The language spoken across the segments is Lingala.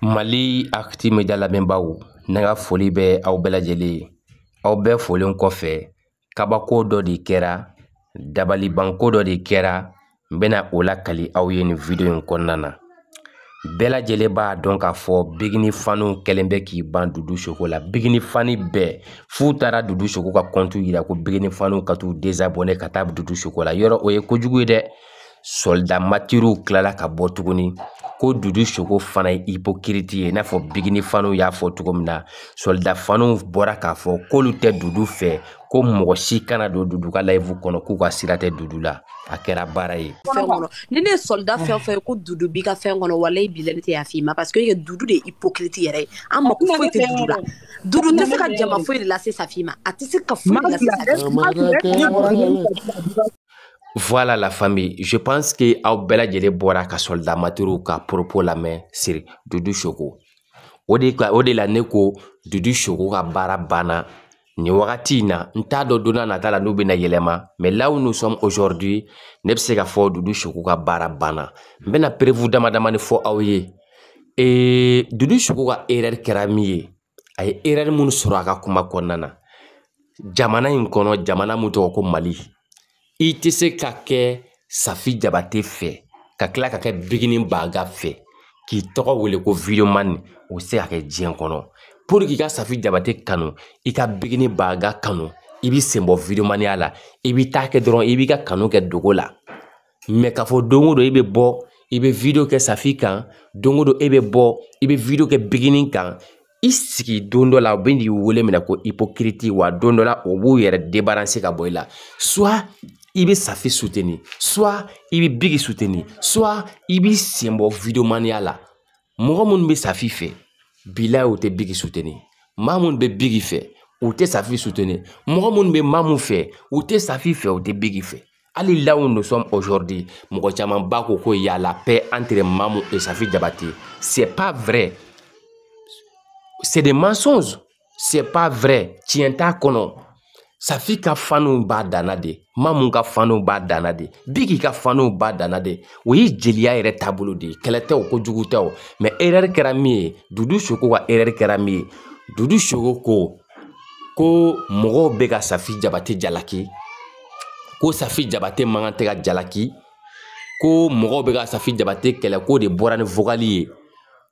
mali akiti media lamɛnbaaw ne ka foli bɛ aw bɛɛ lajɛlen ye aw bɛɛ folen kɔfɛ kabako dɔ de kɛra dabalibanko dɔ de kɛra n bɛna o lakali aw ye nin video in kɔnɔna na bɛɛ b'a dɔn k'a fɔ bigini fani kɛlen bɛ k'i ban dudu soko la bigini fani bɛɛ f'u taara dudu soko ka kɔntu yira ko bigini fani ka t'u dezabɔne ka taa dudu soko la yɔrɔ o ye kojugu ye dɛ sɔlida matiriw tilala ka bɔ tuguni ko dudu sogo fana ye ipokiriti ye i n'a fɔ bigini faniw y'a fɔ cogo min na sɔlida faniw bɔra k'a fɔ k'olu tɛ dudu fɛ ko mɔgɔ si kana don dudu ka layifu kɔnɔ k'u ka sira tɛ dudu la a kɛra baara ye fɛn kɔnɔ ni ne ye sɔlida fɛn fɛn ye ko dudu b'i ka fɛn kɔnɔ wala i bila ne tɛ y'a f'i ma parce que e dudu de ye ipokiriti yɛrɛ ye an mako foyi tɛ dudu la dudu tɛ se ka jama foyi de lase safin ma a tɛ se ka foyi lase safin ma Voilà la famille, je pense que aw bɛɛ lajɛlen bɔra ka soldat matériaux ka propos lamɛn siri Dudu Soko. O de ka o de la ne ko Dudu Soko ka baara banna nin wagati in na n t'a dɔn don n'a nata la n'u bɛna yɛlɛma mais là où nous sommes aujourd'hui ne bɛ se ka fɔ Dudu Soko ka baara banna n bɛna preuve dama damani fɔ aw ye ee Dudu Soko ka erreur kɛra min ye a ye erreur minnu sɔrɔ a ka kuma kɔnɔna na jamana in kɔnɔ jamana min tɔgɔ ko Mali I te se kake safi djabate fe. Kake la kake bikinim baga fe. Ki toko wile ko videoman ou se ake djen konon. Pou di ki safi djabate kanon. I ka bikinim baga kanon. Ibi se mbo videoman ya la. Ibi ta ke dron. Ibi ka kanon ke doko la. Me ka fo dongo do ebe bo. Ibe video ke safi kan. Dongo do ebe bo. Ibe video ke bikinim kan. Is ki dondo la ou bende yu wole mena ko hipokriti wa. Dondo la ou wile debaransi ka boy la. So a... i bɛ soutenir, soit il bɛ bigi suteni soit i sen videomaniya la safi fɛ bila o te bigi suteni maa minnu bigi fɛ o tɛ safi suteni mɔgɔ minnu bɛ mamou fɛ te safi te bigi là où nous sommes aujourd'hui il y'a la paix entre mamou et safi jabate c'est pas vrai c'est des mensonges c'est pas vrai Tiens t'a safi ka fanuw b'a danna de mamu ka fanuw b'a danna de biki ka fanuw b'a danna de o oh. ye jeliya yɛrɛ taabolo de ye kɛlɛ tɛ o ko jugu tɛ o mɛ erɛri kɛra min ye dudu soko ka erɛri kɛra min ye dudu soko ko ko mɔgɔw bɛ ka safi jabate jalaki ko safi jabate man kan tɛ ka jalaki ko mɔgɔw bɛ ka safi jabate kɛlɛ ko de bɔra ni fogali ye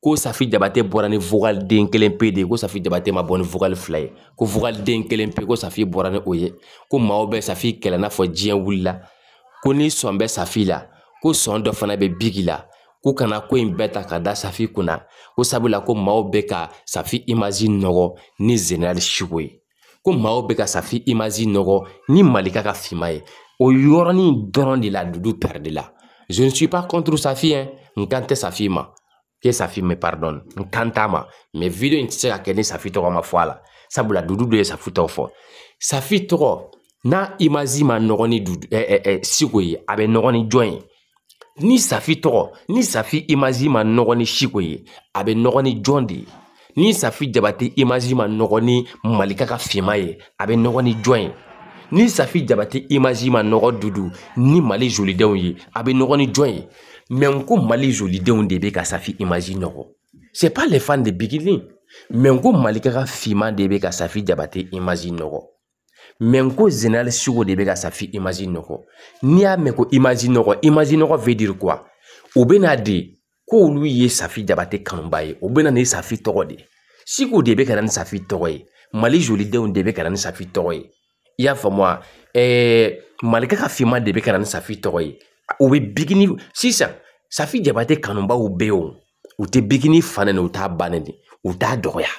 ko safi jabate bɔra ni vocal den kelen pe de ye ko safi jabate ma bɔ ni vocal fila ye ko vocal den kelen pe ko safi bɔra ni o ye ko maaw bɛ safi kɛlɛ n'a fɔ diɲɛ wulila ko ni sɔn bɛ safi la ko sɔn dɔ fana bɛ bigi la ko kana ko in bɛɛ ta ka da safi kunna ko sabula ko maaw bɛ ka safi imazi nɔgɔ ni zenerali sigo ye ko maaw bɛ ka safi imazi nɔgɔ ni malika ka finma ye o yɔrɔnin dɔrɔn de la dudu pɛrɛdi la je ne suis pas contre safi hein nkan tɛ safi ma ke safi me pardonne n kanta ma mɛ video in tɛ se ka kɛ ni safi tɔgɔ ma fɔ a la sabula dudu dɔ ye safi tɔgɔ fɔ safi tɔgɔ n'a imazi ma nɔgɔ ni dudu ɛ ɛ ɛ siko ye a bɛ nɔgɔ ni jɔn ye ni safi tɔgɔ ni safi imazi ma nɔgɔ ni siko ye a bɛ nɔgɔ ni jɔn de ye ni safi jabate imazi ma nɔgɔ ni malika ka finma ye a ah, bɛ nɔgɔ ni jɔn ye ni safi jabate imaji ma nɔgɔ dudu ni mali jolidenw ye a bɛ nɔgɔ ni jɔn ye mɛ n ko mali jolidenw de bɛ ka safi imaji nɔgɔ c'est pas les fans de bigilin mɛ n ko malika ka finman de bɛ ka safi jabate imaji nɔgɔ mɛ n ko général sigo de bɛ ka safi imaji nɔgɔ n'i y'a mɛn ko imaji nɔgɔ imaji nɔgɔ veut dire quoi u bɛ n'a de k'olu ye safi jabate kanuba ye u bɛ na ni safi tɔgɔ de ye sigo de bɛ ka na ni safi tɔgɔ ye mali jolidenw de bɛ ka na ni safi tɔgɔ ye I y'a faamu wa malikɛ ka finman de bɛ ka ni safi tɔgɔ ye u bɛ bigini sisan safi jabate kanubaw bɛ yen o u tɛ bigini fa ni u t'a bannen de u t'a dɔgɔya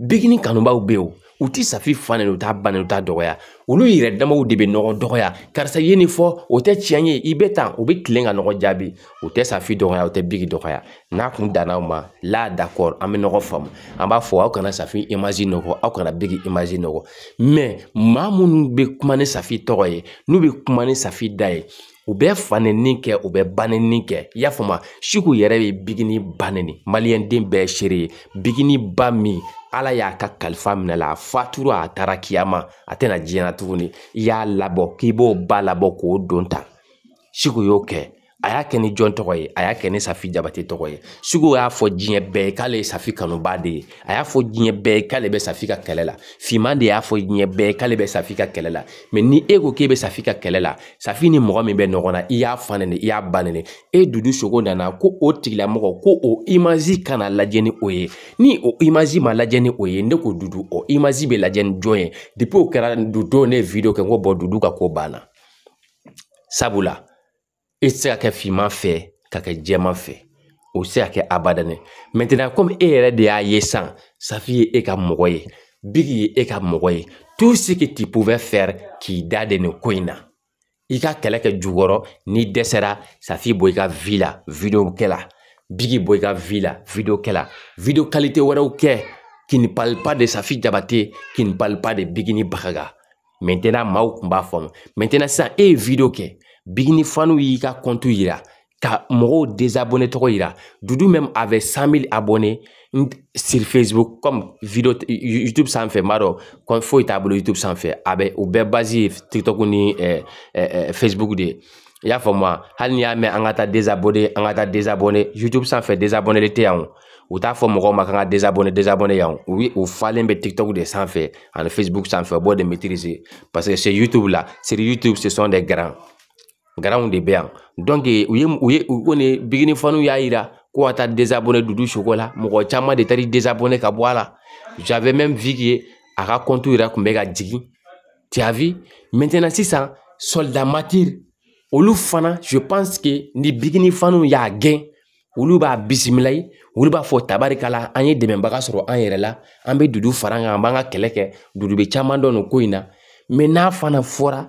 bigini kanubaw bɛ yen o u t'i safi fa nɛni u t'a ba nɛni u t'a dɔgɔya olu yɛrɛ damaw de bɛ ɲɔgɔn dɔgɔya karisa ye nin fɔ o tɛ tiɲɛ ye i bɛ tan u bɛ tilen ka ɲɔgɔn jaabi u tɛ safi dɔgɔya u tɛ bigi dɔgɔya n'a kun danna o ma la d'accord an bɛ ɲɔgɔn faamu an b'a fɔ aw kana safi imazi nɔgɔ aw kana bigi imazi nɔgɔ mɛ maa minnu bɛ kuma ni safi tɔgɔ ye n'u bɛ kuma ni safi da ye u bɛ faneni kɛ u bɛ baneni kɛ i y'a faamu siku yɛrɛ bɛ bigini baneni maliyɛnden bɛɛ seere ye bigini ba min ala y'a ka kalifa minɛ la a fatura a taara kiyama a tɛna jiyana tuguni i y'a labɔ k'i b'o ba labɔ k'o don ta siku y'o kɛ a y'a kɛ ni jɔn tɔgɔ ye a y'a kɛ ni safi jabate tɔgɔ ye sugu y'a fɔ diɲɛ bɛɛ ye k'ale ye safi kanuba de ye a y'a fɔ diɲɛ bɛɛ ye k'ale bɛ safi ka kɛlɛ la finman de y'a fɔ diɲɛ bɛɛ ye k'ale bɛ safi ka kɛlɛ la mɛ ni e ko k'e bɛ safi ka kɛlɛ la safi ni mɔgɔ min bɛ ɲɔgɔn na i y'a fa nɛni i y'a ba nɛni e dudu sogo nana ko o tigilamɔgɔ ko o imazi kana lajɛ ni o ye ni o imazi ma lajɛ ni o ye ne ko dudu o imazi bɛ lajɛ ni jɔn ye depi o kɛra du don ne ye kɛ n ko bɔ dudu ka ko banna sabula e tɛ se ka kɛ finman fɛ ka kɛ jɛman fɛ o tɛ se ka kɛ abada dɛ komi e yɛrɛ de y'a ye san safi e ye e ka mɔgɔ ye bigi ye e ka mɔgɔ ye tu sigi ti faire k'i da de nin ko in na i ka kɛlɛ kɛ jukɔrɔ n'i dɛsɛra safi bɔ i ka vi la kɛ la bigi bɔ i ka vi la kɛ la wɛrɛw kɛ qui ne parle pas de Safi Diabaté, qui ne parle pas de Bigini Baraga. Maintenant, Mao Kumba Maintenant, ça est vidéo que Bigni Fanou y'i ka compte yira ka mɔgɔw désabonner tɔgɔ yira Doudou même avait 100000 abonnés sur Facebook comme vidéo YouTube sanfɛ n b'a dɔn comme foyi t'a bolo YouTube sanfɛ a bɛ o bɛɛ base ye TikTok ni ɛ Facebook de i y'a faamu wa hali n'i y'a mɛn an ka taa désabonné an ka taa désabonner YouTube sanfɛ ou tɛ yan o u t'a fɔ mɔgɔw ma k'an ka désabonner désabonné yan o u u falen bɛ TikTok de sanfɛ ani Facebook sanfɛ u b'o de maîtriser parce que c'est YouTube la sur YouTube ce sont des grands Garanw de bɛ yan donc u ye u ye u kɔni bigini faniw y'a yira ko ka taa désabonner Dudu Soko la mɔgɔ caman de taar'i désabonner ka bɔ a la j'avais même vu que a ka compte yɛrɛ tun bɛ ka jigin tu as vu maintenant sisan soldat martyr olu fana je pense que ni bigini faniw y'a gɛn olu b'a bisimilayi olu b'a fɔ tabarikala an ye dɛmɛbaga sɔrɔ an yɛrɛ la an bɛ dudu fara an kan an b'an ka kɛlɛ kɛ dudu bɛ caman dɔn nin ko in na n'a fana fɔra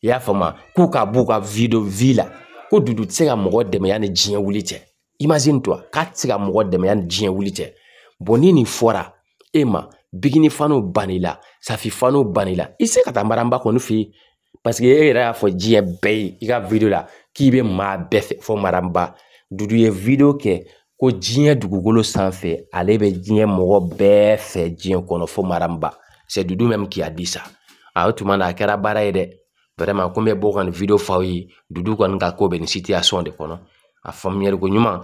i y'a faamu k'u ka b'u ka video vi la ko dudu tɛ se ka mɔgɔ dɛmɛ yanni diɲɛ wuli cɛ imagine toi k'a tɛ se ka mɔgɔ dɛmɛ yanni diɲɛ wuli cɛ bɔn ni nin fɔra e ma bigini fano ban'i la safi fano ban'i la i se ka taa maraba kɔni fɛ yen paseke e yɛrɛ y'a fɔ diɲɛ bɛɛ ye i ka video la k'i bɛ maa bɛɛ fɛ fɔ maraba dudu ye video kɛ ko diɲɛ dugukolo sanfɛ ale bɛ diɲɛ mɔgɔ bɛɛ fɛ diɲɛ kɔnɔ fo maraba sɛ dudu mɛmu k'i a di sa a o tuma na a kɛra baara ye dɛ vraiment comme beau quand vidéo faoui doudou quand ga ko ben situation de kono à famille ko nyuma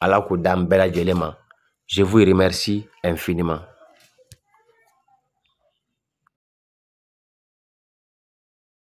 ala ko dam bela jelema je vous remercie infiniment